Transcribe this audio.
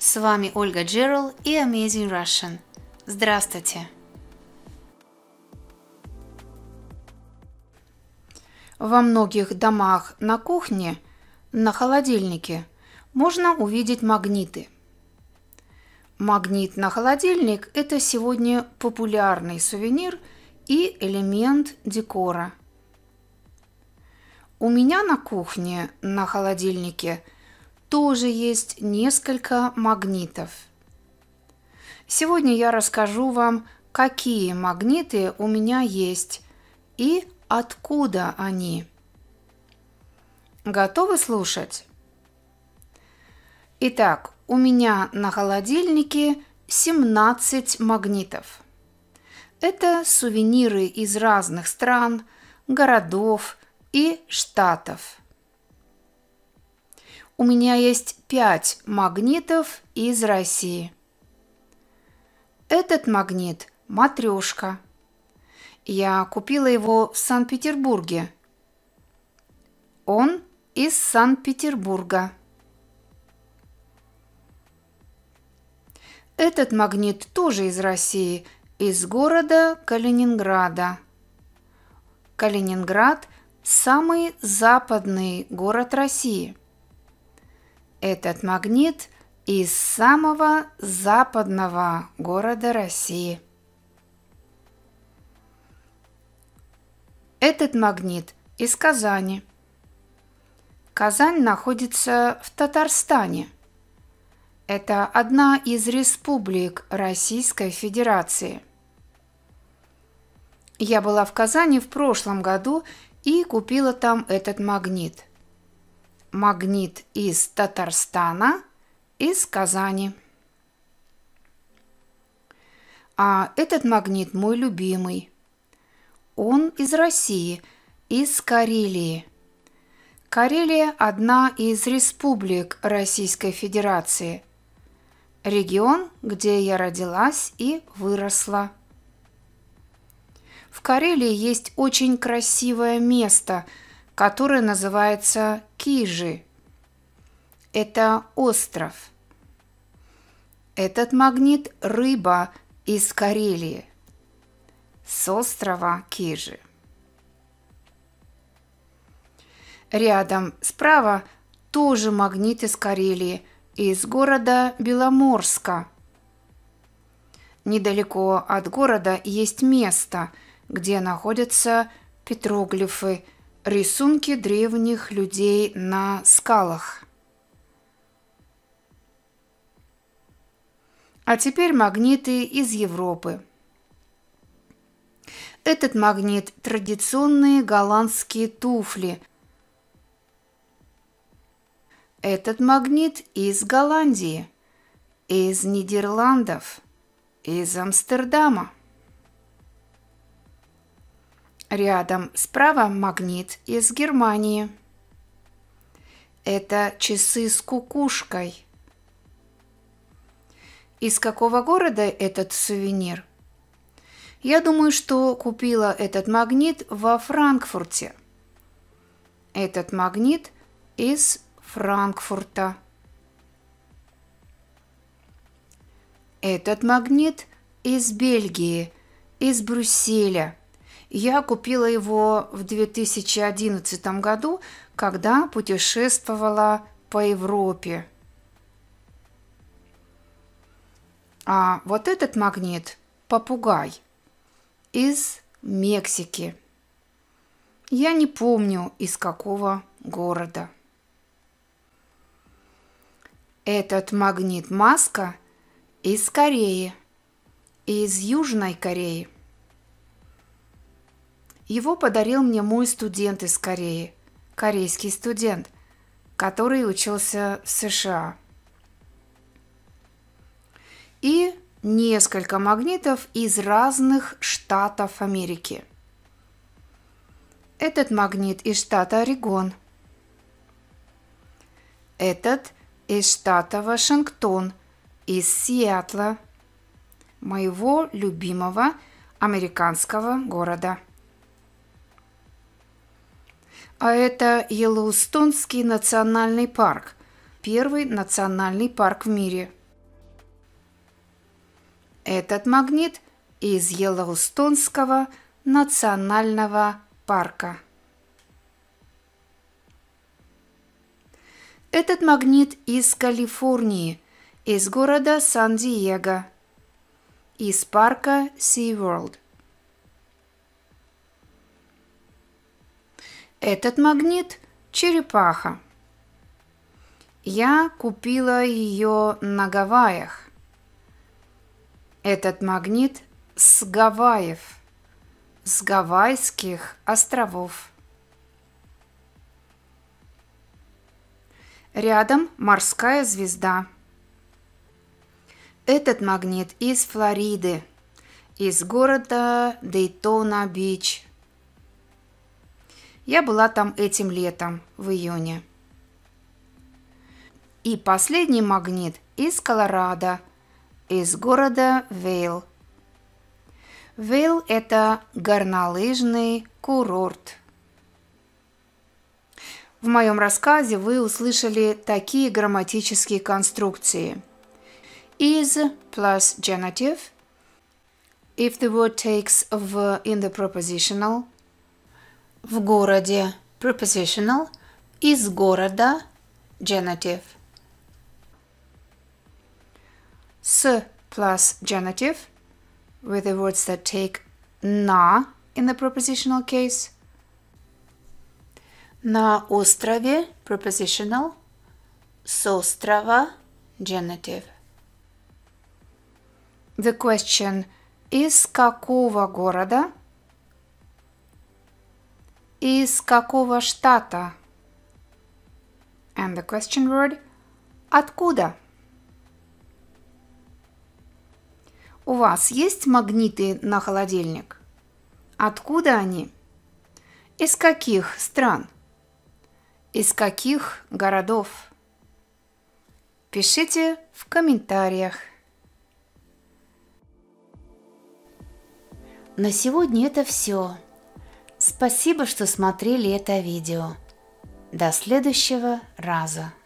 С вами Ольга Джерал и Amazing Russian. Здравствуйте! Во многих домах на кухне, на холодильнике, можно увидеть магниты. Магнит на холодильник – это сегодня популярный сувенир и элемент декора. У меня на кухне, на холодильнике – тоже есть несколько магнитов. Сегодня я расскажу вам, какие магниты у меня есть и откуда они. Готовы слушать? Итак, у меня на холодильнике 17 магнитов. Это сувениры из разных стран, городов и штатов. У меня есть пять магнитов из России. Этот магнит – матрешка. Я купила его в Санкт-Петербурге. Он из Санкт-Петербурга. Этот магнит тоже из России, из города Калининграда. Калининград – самый западный город России этот магнит из самого западного города России. Этот магнит из Казани. Казань находится в Татарстане. Это одна из республик Российской Федерации. Я была в Казани в прошлом году и купила там этот магнит – магнит из Татарстана, из Казани. А этот магнит мой любимый. Он из России, из Карелии. Карелия – одна из республик Российской Федерации. Регион, где я родилась и выросла. В Карелии есть очень красивое место – который называется Кижи. Это остров. Этот магнит – рыба из Карелии, с острова Кижи. Рядом справа тоже магнит из Карелии, из города Беломорска. Недалеко от города есть место, где находятся петроглифы – Рисунки древних людей на скалах. А теперь магниты из Европы. Этот магнит – традиционные голландские туфли. Этот магнит из Голландии, из Нидерландов, из Амстердама. Рядом справа магнит из Германии. Это часы с кукушкой. Из какого города этот сувенир? Я думаю, что купила этот магнит во Франкфурте. Этот магнит из Франкфурта. Этот магнит из Бельгии, из Брюсселя. Я купила его в 2011 году, когда путешествовала по Европе. А вот этот магнит – попугай из Мексики. Я не помню, из какого города. Этот магнит-маска из Кореи, из Южной Кореи. Его подарил мне мой студент из Кореи, корейский студент, который учился в США. И несколько магнитов из разных штатов Америки. Этот магнит из штата Орегон. Этот из штата Вашингтон, из Сиэтла, моего любимого американского города – а это Йеллоустонский национальный парк, первый национальный парк в мире. Этот магнит из Йеллоустонского национального парка. Этот магнит из Калифорнии, из города Сан-Диего, из парка SeaWorld – Этот магнит – черепаха. Я купила ее на Гавайях. Этот магнит с Гавайев, с Гавайских островов. Рядом морская звезда. Этот магнит из Флориды, из города Дейтона-Бич. Я была там этим летом, в июне. И последний магнит из Колорадо, из города Вейл. Вейл – это горнолыжный курорт. В моем рассказе вы услышали такие грамматические конструкции. Is plus genitive – if the word takes of in the prepositional – в городе prepositional, из города genitive. С plus genitive with the words that take на in the prepositional case. На острове prepositional, с острова genitive. The question is какого города Из какого штата? And the question word откуда? У вас есть магниты на холодильник? Откуда они? Из каких стран? Из каких городов? Пишите в комментариях. На сегодня это все. Спасибо, что смотрели это видео. До следующего раза.